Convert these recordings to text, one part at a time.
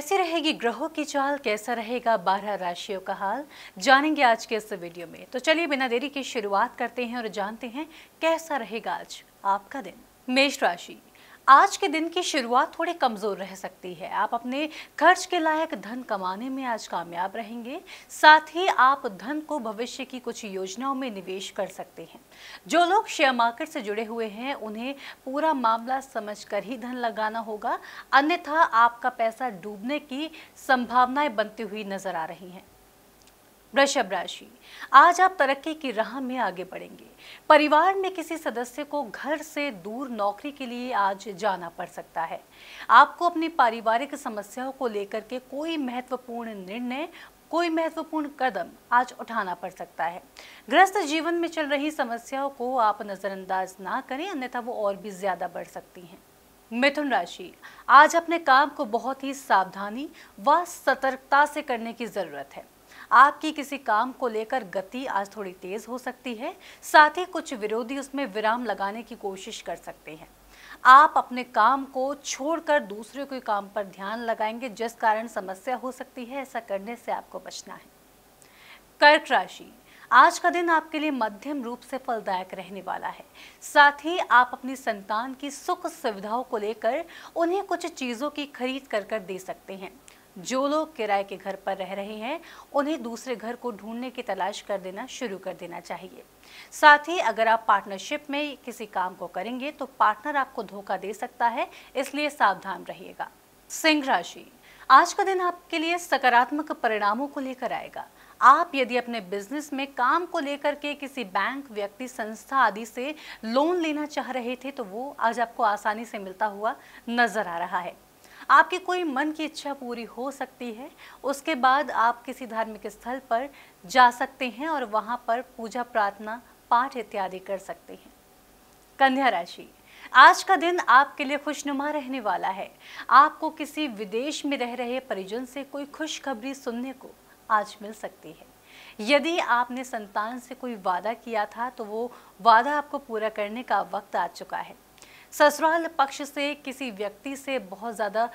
कैसी रहेगी ग्रहों की चाल कैसा रहेगा बारह राशियों का हाल जानेंगे आज के इस वीडियो में तो चलिए बिना देरी की शुरुआत करते हैं और जानते हैं कैसा रहेगा आज आपका दिन मेष राशि आज के दिन की शुरुआत थोड़ी कमज़ोर रह सकती है आप अपने खर्च के लायक धन कमाने में आज कामयाब रहेंगे साथ ही आप धन को भविष्य की कुछ योजनाओं में निवेश कर सकते हैं जो लोग शेयर मार्केट से जुड़े हुए हैं उन्हें पूरा मामला समझकर ही धन लगाना होगा अन्यथा आपका पैसा डूबने की संभावनाएं बनती हुई नजर आ रही हैं वृषभ राशि आज आप तरक्की की राह में आगे बढ़ेंगे परिवार में किसी सदस्य को घर से दूर नौकरी के लिए आज जाना पड़ सकता है आपको अपनी पारिवारिक समस्याओं को लेकर के कोई महत्वपूर्ण निर्णय कोई महत्वपूर्ण कदम आज उठाना पड़ सकता है ग्रस्त जीवन में चल रही समस्याओं को आप नज़रअंदाज ना करें अन्यथा वो और भी ज़्यादा बढ़ सकती हैं मिथुन राशि आज अपने काम को बहुत ही सावधानी व सतर्कता से करने की ज़रूरत है आपकी किसी काम को लेकर गति आज थोड़ी तेज हो सकती है साथ ही कुछ विरोधी उसमें विराम लगाने की कोशिश कर सकते हैं आप अपने काम को छोड़कर दूसरे कोई काम पर ध्यान लगाएंगे जिस कारण समस्या हो सकती है ऐसा करने से आपको बचना है कर्क राशि आज का दिन आपके लिए मध्यम रूप से फलदायक रहने वाला है साथ ही आप अपनी संतान की सुख सुविधाओं को लेकर उन्हें कुछ चीज़ों की खरीद कर कर दे सकते हैं जो लोग किराए के घर पर रह रहे हैं उन्हें दूसरे घर को ढूंढने की तलाश कर देना शुरू कर देना चाहिए साथ ही अगर आप पार्टनरशिप में किसी काम को करेंगे तो पार्टनर आपको धोखा दे सकता है इसलिए सावधान रहिएगा सिंह राशि आज का दिन आपके लिए सकारात्मक परिणामों को लेकर आएगा आप यदि अपने बिजनेस में काम को लेकर के किसी बैंक व्यक्ति संस्था आदि से लोन लेना चाह रहे थे तो वो आज आपको आसानी से मिलता हुआ नजर आ रहा है आपकी कोई मन की इच्छा पूरी हो सकती है उसके बाद आप किसी धार्मिक स्थल पर जा सकते हैं और वहाँ पर पूजा प्रार्थना पाठ इत्यादि कर सकते हैं कन्या राशि आज का दिन आपके लिए खुशनुमा रहने वाला है आपको किसी विदेश में रह रहे परिजन से कोई खुशखबरी सुनने को आज मिल सकती है यदि आपने संतान से कोई वादा किया था तो वो वादा आपको पूरा करने का वक्त आ चुका है ससुराल पक्ष से किसी व्यक्ति से बहुत ज़्यादा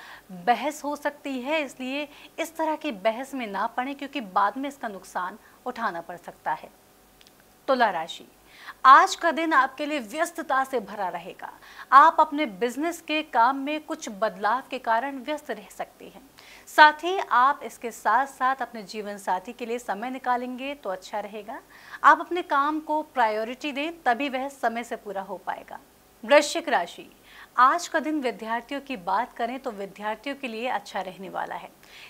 बहस हो सकती है इसलिए इस तरह की बहस में ना पड़े क्योंकि बाद में इसका नुकसान उठाना पड़ सकता है तुला राशि आज का दिन आपके लिए व्यस्तता से भरा रहेगा आप अपने बिजनेस के काम में कुछ बदलाव के कारण व्यस्त रह सकते हैं साथ ही आप इसके साथ साथ अपने जीवन साथी के लिए समय निकालेंगे तो अच्छा रहेगा आप अपने काम को प्रायोरिटी दें तभी वह समय से पूरा हो पाएगा वृश्चिक राशि आज का दिन विद्यार्थियों की बात करें तो विद्यार्थियों के लिए अच्छा रहने वाला है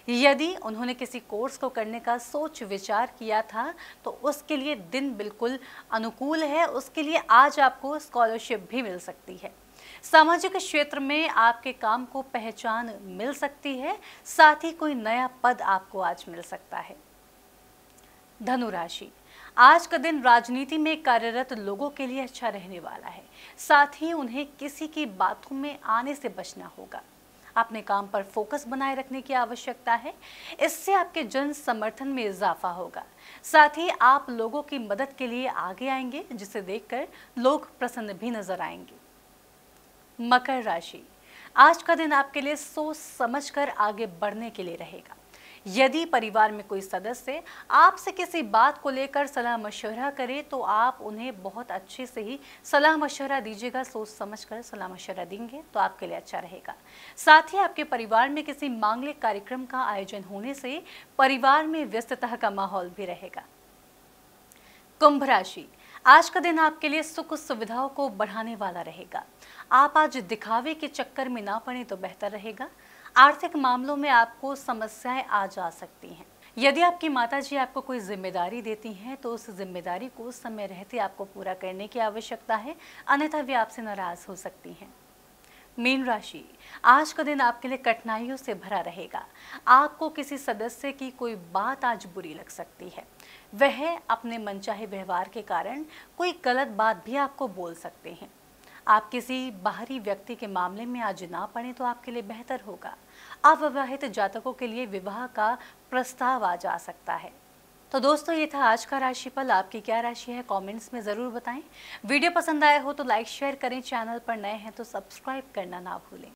यदि उन्होंने किसी कोर्स को करने का सोच विचार किया था तो उसके लिए दिन बिल्कुल अनुकूल है उसके लिए आज आपको स्कॉलरशिप भी मिल सकती है सामाजिक क्षेत्र में आपके काम को पहचान मिल सकती है साथ ही कोई नया पद आपको आज मिल सकता है धनुराशि आज का दिन राजनीति में कार्यरत लोगों के लिए अच्छा रहने वाला है साथ ही उन्हें किसी की बातों में आने से बचना होगा अपने काम पर फोकस बनाए रखने की आवश्यकता है इससे आपके जन समर्थन में इजाफा होगा साथ ही आप लोगों की मदद के लिए आगे आएंगे जिसे देखकर लोग प्रसन्न भी नजर आएंगे मकर राशि आज का दिन आपके लिए सोच समझकर आगे बढ़ने के लिए रहेगा यदि परिवार में कोई सदस्य आपसे किसी बात को लेकर सलाह मशवरा करे तो आप उन्हें बहुत अच्छे से ही सलाह मशवरा दीजिएगा सोच समझ कर सलाह मशवरा देंगे तो आपके लिए अच्छा रहेगा साथ ही आपके परिवार में किसी मांगलिक कार्यक्रम का आयोजन होने से परिवार में व्यस्तता का माहौल भी रहेगा कुंभ राशि आज का दिन आपके लिए सुख सुविधाओं को बढ़ाने वाला रहेगा आप आज दिखावे के चक्कर में ना पड़े तो बेहतर रहेगा आर्थिक मामलों में आपको समस्याएं आ जा सकती हैं यदि आपकी माता जी आपको कोई जिम्मेदारी देती हैं तो उस जिम्मेदारी को समय रहते आपको पूरा करने की आवश्यकता है अन्यथा वे आपसे नाराज हो सकती हैं मीन राशि आज का दिन आपके लिए कठिनाइयों से भरा रहेगा आपको किसी सदस्य की कोई बात आज बुरी लग सकती है वह अपने मनचाहे व्यवहार के कारण कोई गलत बात भी आपको बोल सकते हैं आप किसी बाहरी व्यक्ति के मामले में आज ना पड़े तो आपके लिए बेहतर होगा अविवाहित जातकों के लिए विवाह का प्रस्ताव आ जा सकता है तो दोस्तों ये था आज का राशिफल आपकी क्या राशि है कमेंट्स में ज़रूर बताएं वीडियो पसंद आया हो तो लाइक शेयर करें चैनल पर नए हैं तो सब्सक्राइब करना ना भूलें